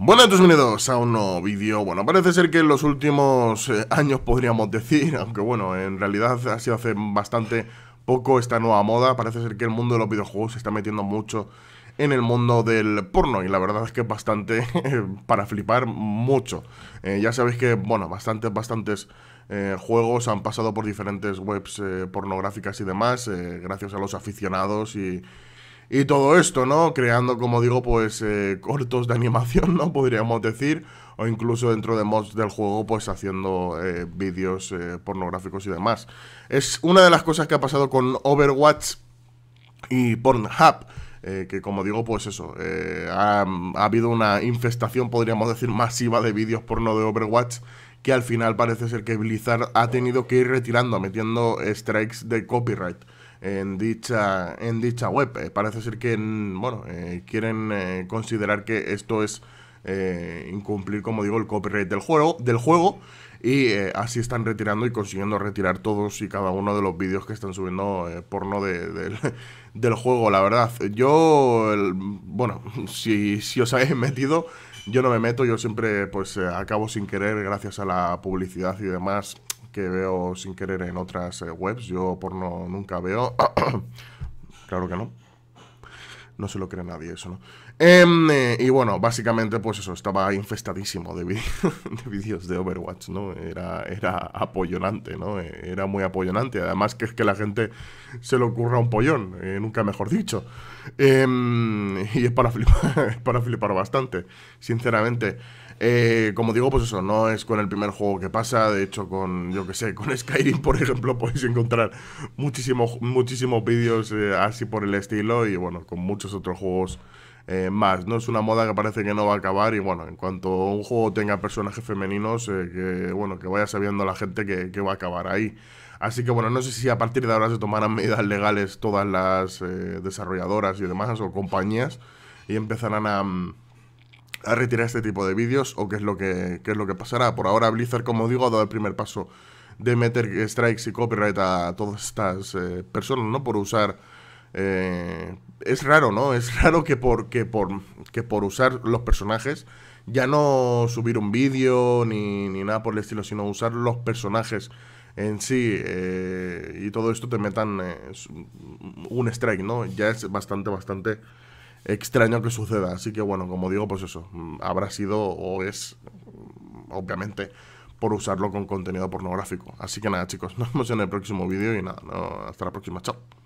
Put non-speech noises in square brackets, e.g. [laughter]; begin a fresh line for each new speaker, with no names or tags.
Bueno, entonces bienvenidos a un nuevo vídeo. Bueno, parece ser que en los últimos eh, años podríamos [laughs] decir, aunque bueno, en realidad ha sido hace bastante poco esta nueva moda. Parece ser que el mundo de los videojuegos se está metiendo mucho en el mundo del porno y la verdad es que es bastante [laughs] para flipar mucho. Eh, ya sabéis que, bueno, bastantes, bastantes eh, juegos han pasado por diferentes webs pornográficas y demás, gracias a los aficionados y y todo esto, ¿no? Creando, como digo, pues eh, cortos de animación, ¿no? Podríamos decir, o incluso dentro de mods del juego, pues haciendo eh, vídeos eh, pornográficos y demás. Es una de las cosas que ha pasado con Overwatch y Pornhub. que como digo, pues eso, ha habido una infestación, podríamos decir, masiva de vídeos porno de Overwatch que al final parece ser que Blizzard ha tenido que ir retirando, metiendo strikes de copyright en dicha, en dicha web. Eh, parece ser que mm, bueno, eh, quieren eh, considerar que esto es incumplir, como digo, el copyright del juego, del juego y así están retirando y consiguiendo retirar todos y cada uno de los vídeos que están subiendo porno de, [laughs] del juego, la verdad. Yo, bueno, [laughs] si, si os habéis metido, yo no me meto, yo siempre pues acabo sin querer gracias a la publicidad y demás que veo sin querer en otras eh, webs. Yo porno nunca veo. [clears throat] claro que no. No se lo cree nadie eso, ¿no? Em, eh, y bueno, básicamente pues eso, estaba infestadísimo de, [laughs] vídeos de, Overwatch, ¿no? Era, era ¿no? Eh, era muy apoyonante. Además que es que la gente se le ocurra un pollón, eh, nunca mejor dicho. Em, y es para flipar, [laughs] para flipar bastante, sinceramente. como digo, pues eso, no es con el primer juego que pasa. De hecho, con, yo que sé, con Skyrim, [laughs] por ejemplo, podéis encontrar muchísimos, muchísimos vídeos así por el estilo. Y bueno, con muchos otros juegos eh, más. No es una moda que parece que no va a acabar y bueno, en cuanto un juego tenga personajes femeninos, eh, que bueno, que vaya sabiendo la gente que, va a acabar ahí. Así que bueno, no sé si a partir de ahora se tomarán [laughs] medidas legales todas las eh, desarrolladoras y demás o compañías y empezarán mm, a, retirar este tipo de vídeos o qué es lo que es lo que pasará. Por ahora Blizzard, como digo, ha dado el primer paso de meter strikes y copyright a todas estas personas, ¿no? Por usar eh, es raro, ¿no? Es [laughs] raro que por, por, que por usar los personajes, ya no subir un vídeo ni, nada por el estilo, sino usar los personajes en sí eh, y todo esto te metan eh, un strike, ¿no? Ya es bastante, bastante extraño que suceda. Así que bueno, como digo, pues eso, habrá sido o es, obviamente, por usarlo con contenido pornográfico. Así que nada, chicos, [laughs] nos vemos en el próximo vídeo y nada, hasta la próxima, chao.